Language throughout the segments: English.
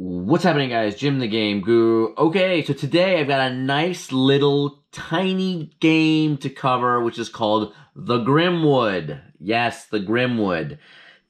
What's happening guys? Jim the Game Guru. Okay, so today I've got a nice little tiny game to cover which is called The Grimwood. Yes, The Grimwood.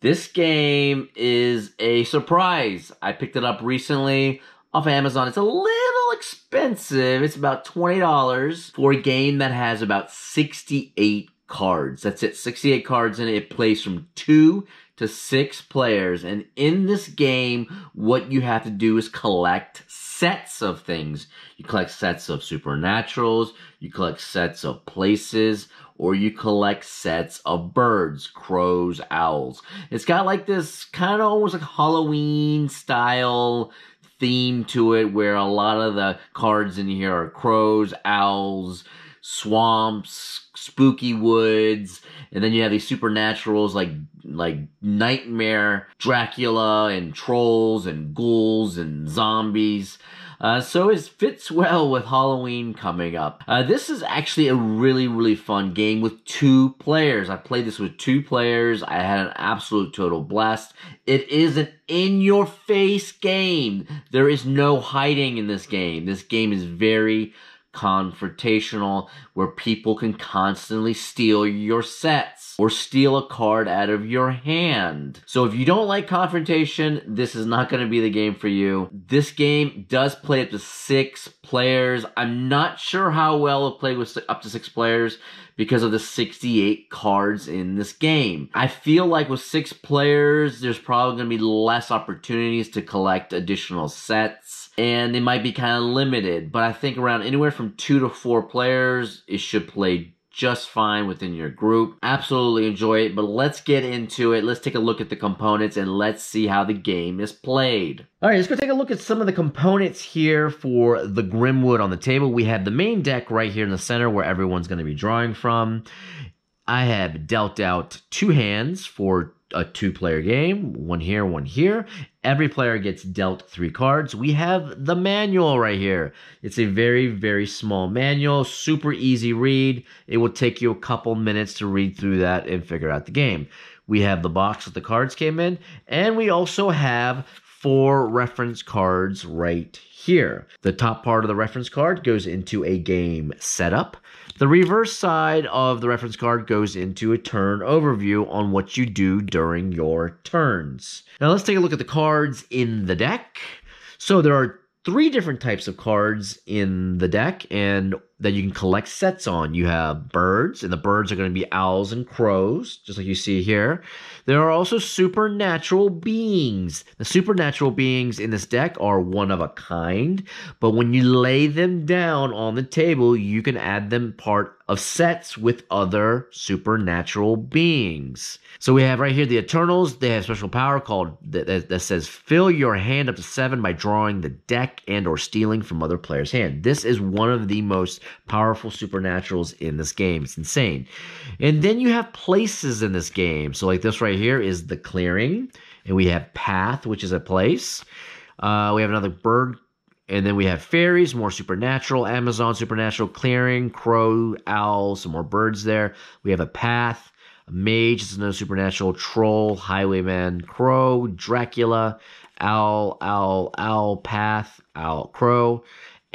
This game is a surprise. I picked it up recently off Amazon. It's a little expensive. It's about $20 for a game that has about 68 cards. That's it, 68 cards in it. It plays from 2 to six players. And in this game, what you have to do is collect sets of things. You collect sets of supernaturals, you collect sets of places, or you collect sets of birds, crows, owls. It's got like this kind of almost like Halloween style theme to it where a lot of the cards in here are crows, owls, swamps, spooky woods, and then you have these supernaturals like like nightmare Dracula and trolls and ghouls and zombies. Uh, so it fits well with Halloween coming up. Uh, this is actually a really, really fun game with two players. I played this with two players. I had an absolute total blast. It is an in-your-face game. There is no hiding in this game. This game is very confrontational, where people can constantly steal your sets or steal a card out of your hand. So if you don't like confrontation, this is not going to be the game for you. This game does play up to six players. I'm not sure how well it played with up to six players because of the 68 cards in this game. I feel like with six players, there's probably going to be less opportunities to collect additional sets, and it might be kind of limited, but I think around anywhere from two to four players, it should play just fine within your group. Absolutely enjoy it, but let's get into it. Let's take a look at the components and let's see how the game is played. All right, let's go take a look at some of the components here for the Grimwood on the table. We have the main deck right here in the center where everyone's going to be drawing from. I have dealt out two hands for a two player game, one here, one here. Every player gets dealt three cards. We have the manual right here. It's a very, very small manual, super easy read. It will take you a couple minutes to read through that and figure out the game. We have the box that the cards came in, and we also have four reference cards right here. The top part of the reference card goes into a game setup. The reverse side of the reference card goes into a turn overview on what you do during your turns. Now let's take a look at the cards in the deck. So there are three different types of cards in the deck, and that you can collect sets on. You have birds, and the birds are going to be owls and crows, just like you see here. There are also supernatural beings. The supernatural beings in this deck are one of a kind, but when you lay them down on the table, you can add them part of sets with other supernatural beings. So we have right here the Eternals. They have special power called that, that says fill your hand up to seven by drawing the deck and or stealing from other players' hand. This is one of the most powerful supernaturals in this game. It's insane. And then you have places in this game. So, like this right here is the clearing, and we have path, which is a place. Uh, we have another bird and then we have fairies, more supernatural, Amazon supernatural, clearing, crow, owl, some more birds there. We have a path, a mage, it's another supernatural, troll, highwayman, crow, Dracula, owl, owl, owl, path, owl, crow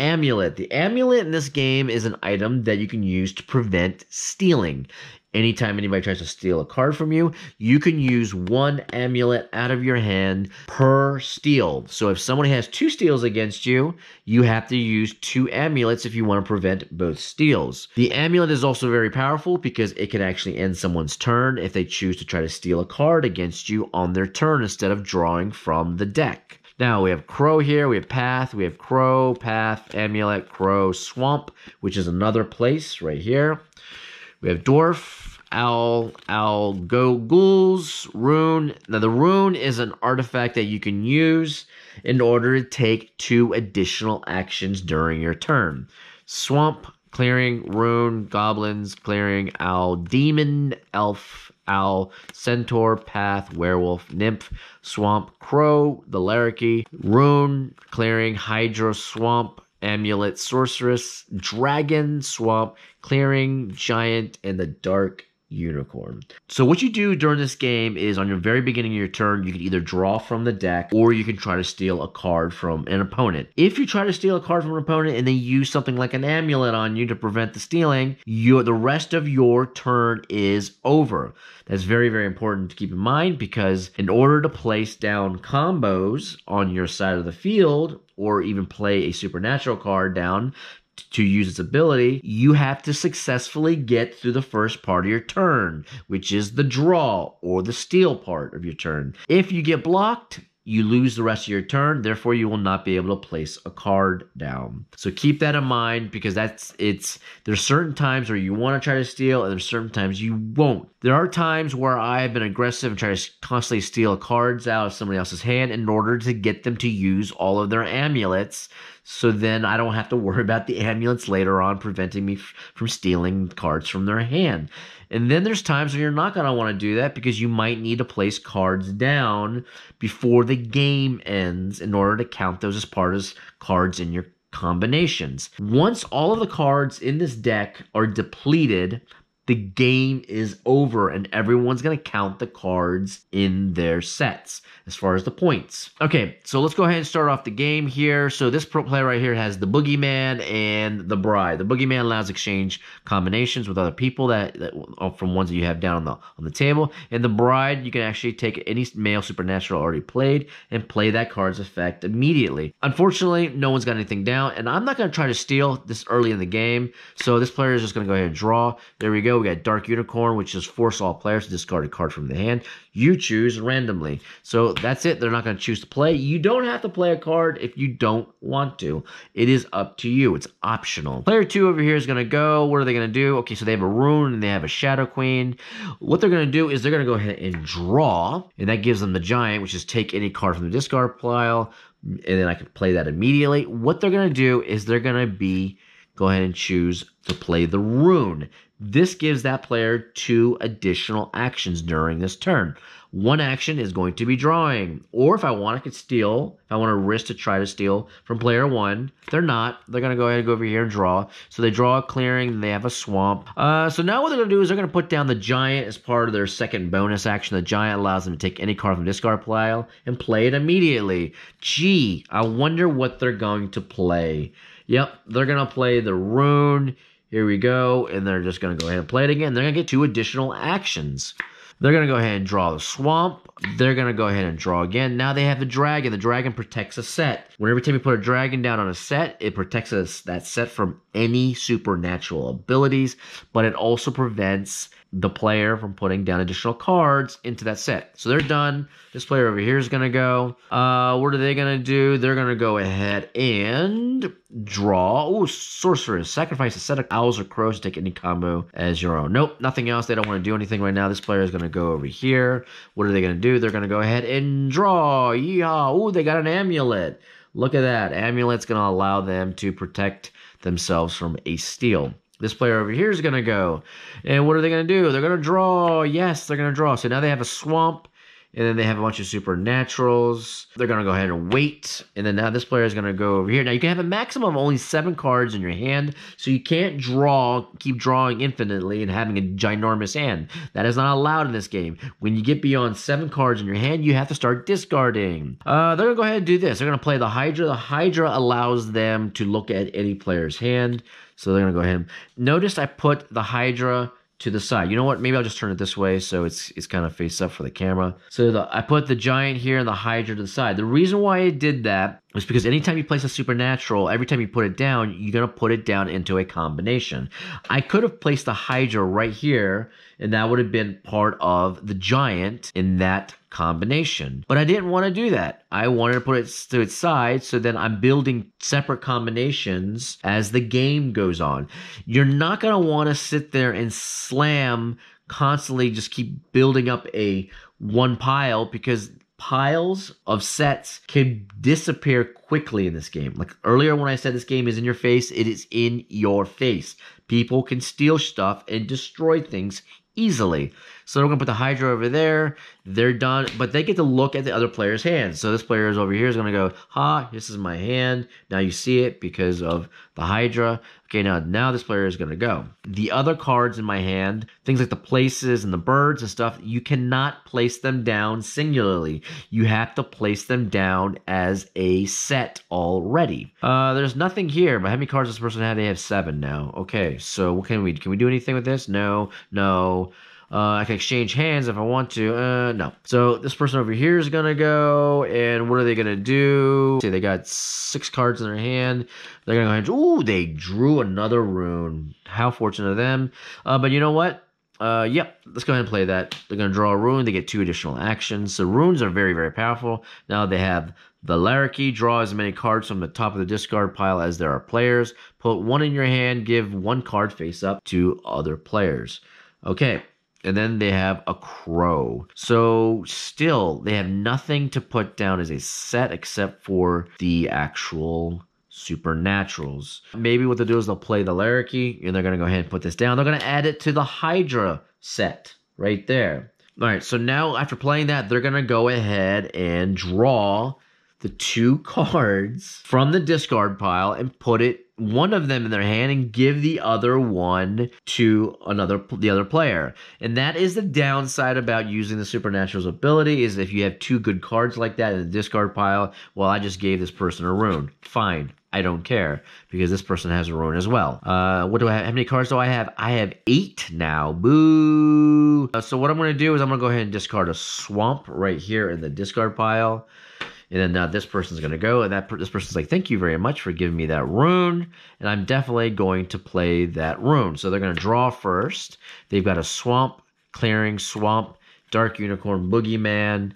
amulet. The amulet in this game is an item that you can use to prevent stealing. Anytime anybody tries to steal a card from you, you can use one amulet out of your hand per steal. So if someone has two steals against you, you have to use two amulets if you want to prevent both steals. The amulet is also very powerful because it can actually end someone's turn if they choose to try to steal a card against you on their turn instead of drawing from the deck. Now we have Crow here, we have Path, we have Crow, Path, Amulet, Crow, Swamp, which is another place right here. We have Dwarf, Owl, Owl, Go Ghouls, Rune. Now the Rune is an artifact that you can use in order to take two additional actions during your turn. Swamp, Clearing, Rune, Goblins, Clearing, Owl, Demon, Elf, owl, centaur, path, werewolf, nymph, swamp, crow, the larriky, rune, clearing, hydro, swamp, amulet, sorceress, dragon, swamp, clearing, giant, and the dark unicorn. So what you do during this game is on your very beginning of your turn, you can either draw from the deck or you can try to steal a card from an opponent. If you try to steal a card from an opponent and they use something like an amulet on you to prevent the stealing, your the rest of your turn is over. That's very very important to keep in mind because in order to place down combos on your side of the field or even play a supernatural card down, to use its ability, you have to successfully get through the first part of your turn, which is the draw or the steal part of your turn. If you get blocked, you lose the rest of your turn therefore you will not be able to place a card down so keep that in mind because that's it's there's certain times where you want to try to steal and there's certain times you won't there are times where i've been aggressive and try to constantly steal cards out of somebody else's hand in order to get them to use all of their amulets so then i don't have to worry about the amulets later on preventing me f- from stealing cards from their hand and then there's times when you're not going to want to do that because you might need to place cards down before the game ends in order to count those as part of cards in your combinations. Once all of the cards in this deck are depleted the game is over and everyone's going to count the cards in their sets as far as the points. Okay, so let's go ahead and start off the game here. So this pro player right here has the boogeyman and the bride. The boogeyman allows exchange combinations with other people that, that uh, from ones that you have down on the on the table, and the bride you can actually take any male supernatural already played and play that card's effect immediately. Unfortunately, no one's got anything down, and I'm not going to try to steal this early in the game. So this player is just going to go ahead and draw. There we go. We got Dark Unicorn, which is force all players to discard a card from the hand. You choose randomly. So that's it. They're not going to choose to play. You don't have to play a card if you don't want to. It is up to you. It's optional. Player two over here is going to go. What are they going to do? Okay, so they have a rune and they have a Shadow Queen. What they're going to do is they're going to go ahead and draw, and that gives them the giant, which is take any card from the discard pile, and then I can play that immediately. What they're going to do is they're going to be go ahead and choose to play the rune. This gives that player two additional actions during this turn. One action is going to be drawing, or if I want, to steal. If I want to risk to try to steal from player one, they're not. They're going to go ahead and go over here and draw. So they draw a clearing, they have a swamp. Uh, so now what they're going to do is they're going to put down the giant as part of their second bonus action. The giant allows them to take any card from discard pile and play it immediately. Gee, I wonder what they're going to play. Yep, they're going to play the rune. Here we go. And they're just going to go ahead and play it again. They're going to get two additional actions. They're going to go ahead and draw the swamp. They're going to go ahead and draw again. Now they have the dragon. The dragon protects a set. Whenever time you put a dragon down on a set, it protects us, that set from any supernatural abilities, but it also prevents the player from putting down additional cards into that set. So they're done. This player over here is going to go. Uh, what are they going to do? They're going to go ahead and draw. Oh, sorceress. Sacrifice a set of owls or crows to take any combo as your own. Nope, nothing else. They don't want to do anything right now. This player is going to go over here. What are they going to do? They're going to go ahead and draw. Yeehaw. Oh, they got an amulet. Look at that. Amulet's going to allow them to protect themselves from a steal. This player over here is going to go. And what are they going to do? They're going to draw. Yes, they're going to draw. So now they have a swamp and then they have a bunch of supernaturals. They're gonna go ahead and wait, and then now this player is gonna go over here. Now you can have a maximum of only seven cards in your hand, so you can't draw, keep drawing infinitely and having a ginormous hand. That is not allowed in this game. When you get beyond seven cards in your hand, you have to start discarding. Uh, they're gonna go ahead and do this. They're gonna play the Hydra. The Hydra allows them to look at any player's hand, so they're gonna go ahead. And... Notice I put the Hydra to the side. You know what? Maybe I'll just turn it this way so it's it's kind of face up for the camera. So the, I put the giant here and the Hydra to the side. The reason why I did that it's because anytime you place a supernatural, every time you put it down, you're going to put it down into a combination. I could have placed the Hydra right here, and that would have been part of the giant in that combination. But I didn't want to do that. I wanted to put it to its side so then I'm building separate combinations as the game goes on. You're not going to want to sit there and slam constantly just keep building up a one pile because piles of sets can disappear quickly in this game. Like earlier when I said this game is in your face, it is in your face. People can steal stuff and destroy things easily. So we're gonna put the Hydra over there. They're done, but they get to look at the other player's hand. So this player is over here is gonna go, ha, this is my hand. Now you see it because of the Hydra. Okay, now now this player is gonna go. The other cards in my hand, things like the places and the birds and stuff, you cannot place them down singularly. You have to place them down as a set already. Uh, there's nothing here, but how many cards this person had? They have seven now. Okay, so what can we can we do anything with this? No, no. Uh, I can exchange hands if I want to. Uh, no. So this person over here is going to go, and what are they going to do? Say they got six cards in their hand. They're going to go, ahead. ooh, they drew another rune. How fortunate of them. Uh, but you know what? Uh, yep, let's go ahead and play that. They're going to draw a rune. They get two additional actions. So runes are very, very powerful. Now they have the Larriky. Draw as many cards from the top of the discard pile as there are players. Put one in your hand. Give one card face up to other players. Okay, and then they have a crow. So still, they have nothing to put down as a set except for the actual supernaturals. Maybe what they'll do is they'll play the Larriky and they're going to go ahead and put this down. They're going to add it to the Hydra set right there. All right, so now after playing that, they're going to go ahead and draw the two cards from the discard pile and put it one of them in their hand and give the other one to another the other player. And that is the downside about using the supernatural's ability is if you have two good cards like that in the discard pile, well I just gave this person a rune. Fine. I don't care because this person has a rune as well. Uh, what do I have? How many cards do I have? I have eight now. Boo. Uh, so what I'm going to do is I'm going to go ahead and discard a swamp right here in the discard pile and then now uh, this person's going to go and that per- this person's like thank you very much for giving me that rune and i'm definitely going to play that rune so they're going to draw first they've got a swamp clearing swamp dark unicorn boogeyman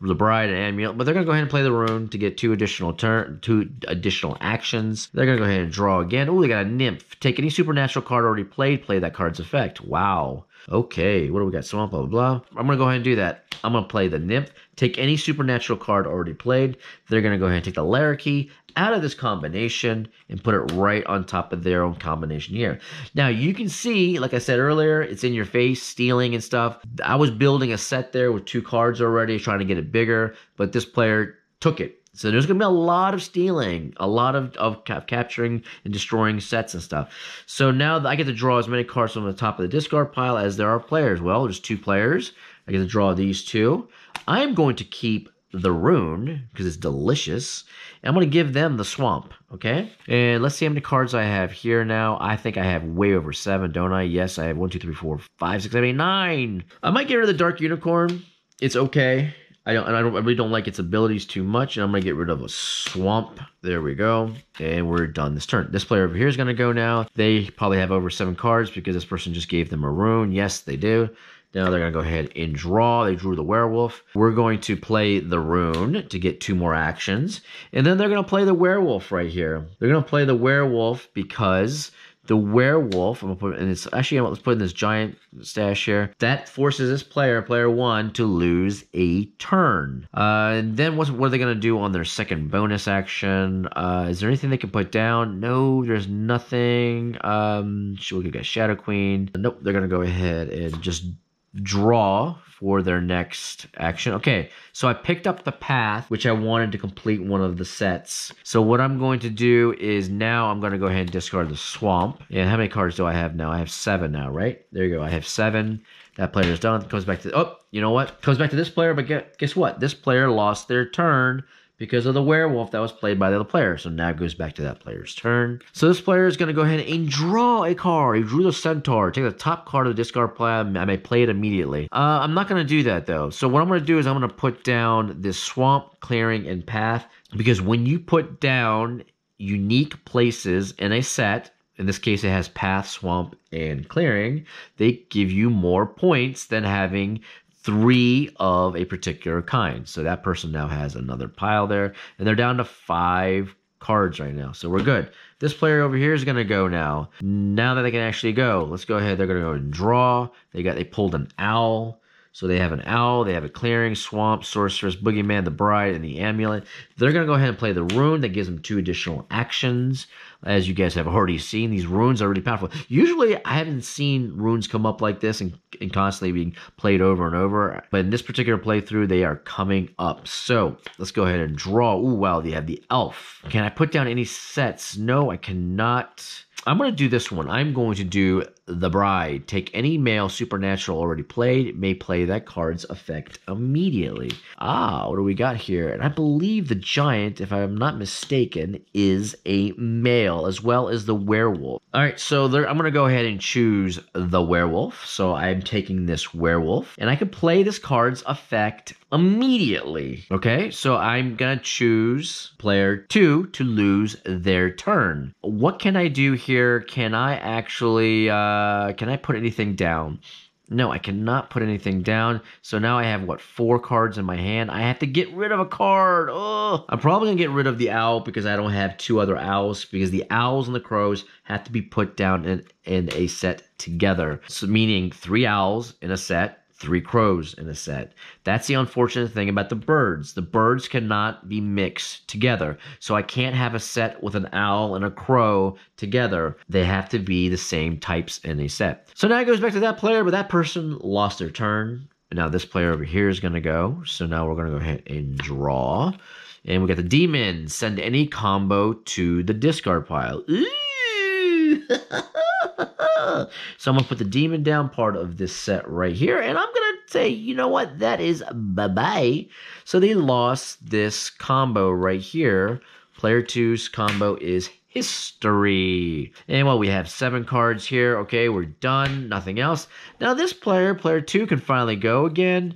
the bride and amulet but they're going to go ahead and play the rune to get two additional turn two additional actions they're going to go ahead and draw again oh they got a nymph take any supernatural card already played play that card's effect wow Okay, what do we got? Swamp, blah, blah, blah. I'm going to go ahead and do that. I'm going to play the Nymph. Take any supernatural card already played. They're going to go ahead and take the Larriky out of this combination and put it right on top of their own combination here. Now you can see, like I said earlier, it's in your face, stealing and stuff. I was building a set there with two cards already, trying to get it bigger, but this player took it so there's going to be a lot of stealing, a lot of, of capturing and destroying sets and stuff. So now I get to draw as many cards from the top of the discard pile as there are players. Well, there's two players. I get to draw these two. I'm going to keep the rune because it's delicious. And I'm going to give them the swamp, okay? And let's see how many cards I have here now. I think I have way over seven, don't I? Yes, I have one, two, three, four, five, six, seven, eight, nine. I might get rid of the Dark Unicorn. It's okay. I don't, and I, don't, I really don't like its abilities too much. And I'm going to get rid of a swamp. There we go. And we're done this turn. This player over here is going to go now. They probably have over seven cards because this person just gave them a rune. Yes, they do. Now they're going to go ahead and draw. They drew the werewolf. We're going to play the rune to get two more actions. And then they're going to play the werewolf right here. They're going to play the werewolf because the werewolf, I'm gonna put in this actually let's put in this giant stash here. That forces this player, player one, to lose a turn. Uh, and then what's what are they gonna do on their second bonus action? Uh, is there anything they can put down? No, there's nothing. Um she will get Shadow Queen. Nope, they're gonna go ahead and just draw for their next action. Okay, so I picked up the path, which I wanted to complete one of the sets. So what I'm going to do is now I'm gonna go ahead and discard the swamp. And how many cards do I have now? I have seven now, right? There you go, I have seven. That player is done, comes back to, oh, you know what? Comes back to this player, but guess what? This player lost their turn because of the werewolf that was played by the other player. So now it goes back to that player's turn. So this player is going to go ahead and draw a card. He drew the centaur. Take the top card of the discard pile. I may play it immediately. Uh, I'm not going to do that though. So what I'm going to do is I'm going to put down this swamp, clearing, and path because when you put down unique places in a set, in this case it has path, swamp, and clearing, they give you more points than having three of a particular kind. So that person now has another pile there, and they're down to five cards right now. So we're good. This player over here is going to go now. Now that they can actually go, let's go ahead. They're going to go and draw. They got they pulled an owl. So they have an owl, they have a clearing, swamp, sorceress, boogeyman, the bride, and the amulet. They're going to go ahead and play the rune that gives them two additional actions. As you guys have already seen, these runes are really powerful. Usually, I haven't seen runes come up like this and, and constantly being played over and over. But in this particular playthrough, they are coming up. So let's go ahead and draw. Ooh, wow, they have the elf. Can I put down any sets? No, I cannot. I'm going to do this one. I'm going to do the bride. Take any male supernatural already played, may play that card's effect immediately. Ah, what do we got here? And I believe the giant, if I'm not mistaken, is a male as well as the werewolf. All right, so there, I'm going to go ahead and choose the werewolf. So I'm taking this werewolf, and I can play this card's effect immediately. Okay, so I'm going to choose player two to lose their turn. What can I do here? Can I actually. Uh, uh, can I put anything down? No, I cannot put anything down. So now I have what four cards in my hand. I have to get rid of a card. Oh, I'm probably gonna get rid of the owl because I don't have two other owls because the owls and the crows have to be put down in, in a set together. So meaning three owls in a set three crows in a set. That's the unfortunate thing about the birds. The birds cannot be mixed together. So I can't have a set with an owl and a crow together. They have to be the same types in a set. So now it goes back to that player, but that person lost their turn. Now this player over here is going to go. So now we're going to go ahead and draw. And we got the demon. Send any combo to the discard pile. Ooh! so I'm gonna put the demon down part of this set right here, and I'm gonna say, you know what, that is bye bye. So they lost this combo right here. Player two's combo is history. And while well, we have seven cards here, okay, we're done, nothing else. Now this player, player two, can finally go again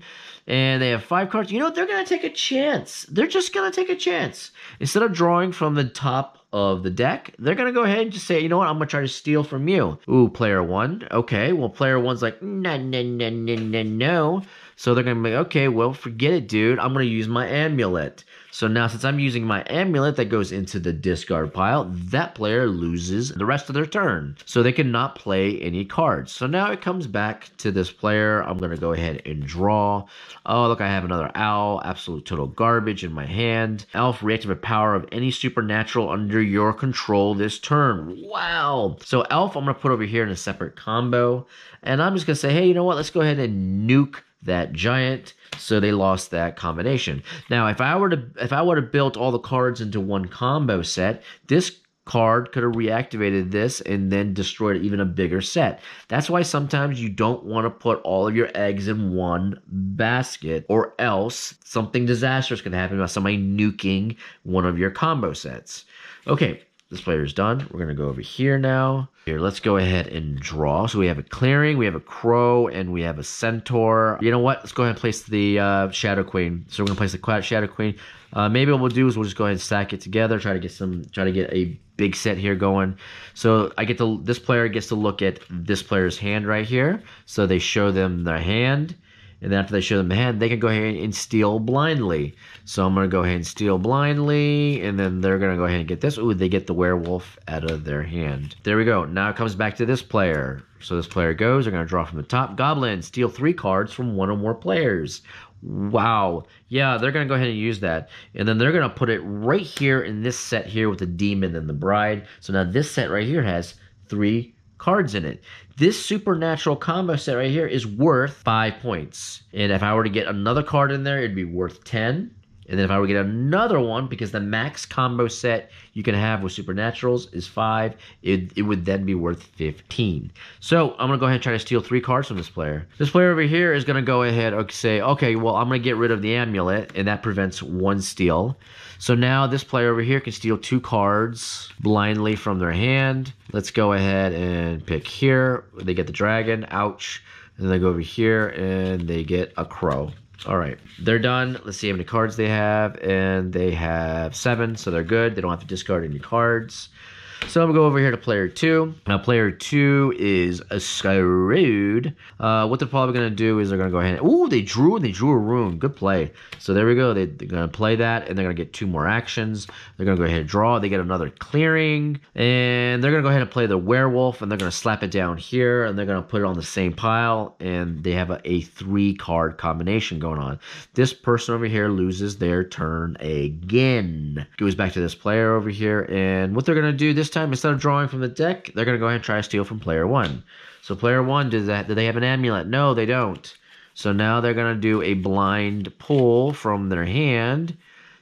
and they have five cards. You know, they're going to take a chance. They're just going to take a chance. Instead of drawing from the top of the deck, they're going to go ahead and just say, you know what, I'm going to try to steal from you. Ooh, player one. Okay, well, player one's like, no, no, no, no, no, no. So they're going to be, okay, well, forget it, dude. I'm going to use my amulet. So now since I'm using my amulet that goes into the discard pile, that player loses the rest of their turn. So they cannot play any cards. So now it comes back to this player. I'm going to go ahead and draw. Oh, look, I have another owl. Absolute total garbage in my hand. Elf, reactive power of any supernatural under your control this turn. Wow. So elf, I'm going to put over here in a separate combo. And I'm just going to say, hey, you know what? Let's go ahead and nuke that giant, so they lost that combination. Now, if I were to if I would have built all the cards into one combo set, this card could have reactivated this and then destroyed even a bigger set. That's why sometimes you don't want to put all of your eggs in one basket, or else something disastrous can happen by somebody nuking one of your combo sets. Okay, this player is done. We're going to go over here now. Here, let's go ahead and draw. So we have a clearing, we have a crow, and we have a centaur. You know what? Let's go ahead and place the uh, Shadow Queen. So we're going to place the Shadow Queen. Uh, maybe what we'll do is we'll just go ahead and stack it together, try to get some, try to get a big set here going. So I get to, this player gets to look at this player's hand right here. So they show them their hand. And then after they show them the hand, they can go ahead and steal blindly. So I'm going to go ahead and steal blindly, and then they're going to go ahead and get this. Ooh, they get the werewolf out of their hand. There we go. Now it comes back to this player. So this player goes, they're going to draw from the top. Goblin, steal three cards from one or more players. Wow. Yeah, they're going to go ahead and use that. And then they're going to put it right here in this set here with the demon and the bride. So now this set right here has three cards in it. This supernatural combo set right here is worth five points. And if I were to get another card in there, it'd be worth 10. And then if I were to get another one, because the max combo set you can have with Supernaturals is five, it, it would then be worth 15. So I'm gonna go ahead and try to steal three cards from this player. This player over here is gonna go ahead and say, okay, well, I'm gonna get rid of the amulet, and that prevents one steal. So now this player over here can steal two cards blindly from their hand. Let's go ahead and pick here. They get the dragon, ouch. And they go over here and they get a crow. All right, they're done. Let's see how many cards they have. And they have seven, so they're good. They don't have to discard any cards. So I'm gonna go over here to player two. Now player two is a screwed. Uh, what they're probably gonna do is they're gonna go ahead. ooh, they drew and they drew a rune. Good play. So there we go. They, they're gonna play that and they're gonna get two more actions. They're gonna go ahead and draw. They get another clearing and they're gonna go ahead and play the werewolf and they're gonna slap it down here and they're gonna put it on the same pile and they have a, a three card combination going on. This person over here loses their turn again. Goes back to this player over here and what they're gonna do this this time, instead of drawing from the deck, they're going to go ahead and try to steal from player one. So player one, does that? Do they have an amulet? No, they don't. So now they're going to do a blind pull from their hand.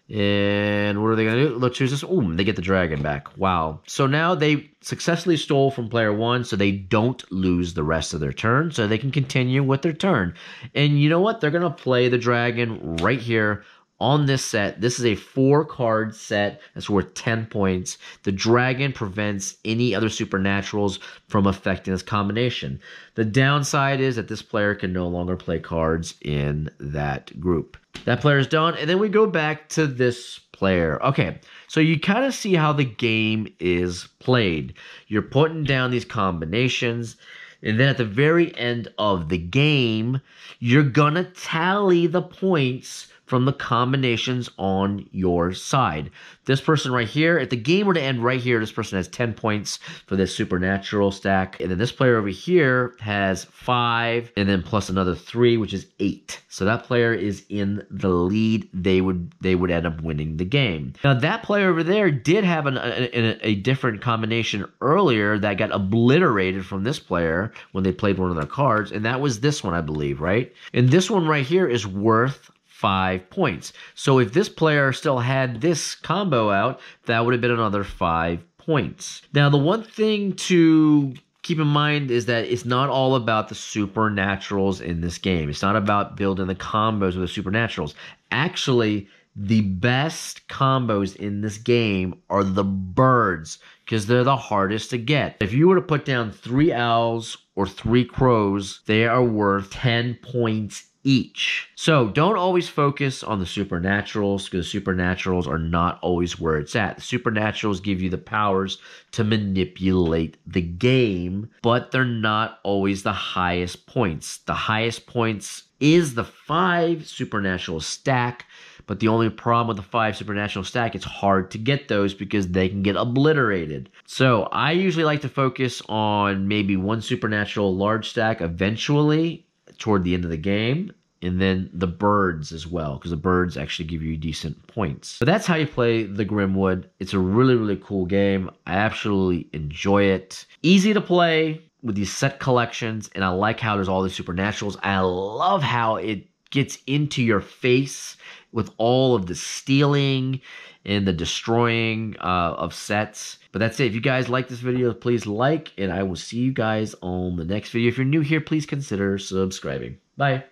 And what are they going to do? Let's choose this. Ooh, they get the dragon back. Wow. So now they successfully stole from player one, so they don't lose the rest of their turn, so they can continue with their turn. And you know what? They're going to play the dragon right here on this set. This is a four card set that's worth 10 points. The dragon prevents any other supernaturals from affecting this combination. The downside is that this player can no longer play cards in that group. That player is done. And then we go back to this player. Okay, so you kind of see how the game is played. You're putting down these combinations. And then at the very end of the game, you're going to tally the points from the combinations on your side. This person right here, if the game were to end right here, this person has 10 points for this supernatural stack. And then this player over here has five, and then plus another three, which is eight. So that player is in the lead. They would they would end up winning the game. Now that player over there did have an, a, a different combination earlier that got obliterated from this player when they played one of their cards, and that was this one, I believe, right? And this one right here is worth five points. So if this player still had this combo out, that would have been another five points. Now, the one thing to keep in mind is that it's not all about the supernaturals in this game. It's not about building the combos with the supernaturals. Actually, the best combos in this game are the birds because they're the hardest to get. If you were to put down three owls or three crows, they are worth 10 points each. So don't always focus on the supernaturals because the supernaturals are not always where it's at. The supernaturals give you the powers to manipulate the game, but they're not always the highest points. The highest points is the five supernatural stack. But the only problem with the five supernatural stack, it's hard to get those because they can get obliterated. So I usually like to focus on maybe one supernatural large stack eventually toward the end of the game. And then the birds as well, because the birds actually give you decent points. So that's how you play the Grimwood. It's a really, really cool game. I absolutely enjoy it. Easy to play with these set collections, and I like how there's all these supernaturals. I love how it gets into your face with all of the stealing in the destroying uh, of sets. But that's it. If you guys like this video, please like, and I will see you guys on the next video. If you're new here, please consider subscribing. Bye.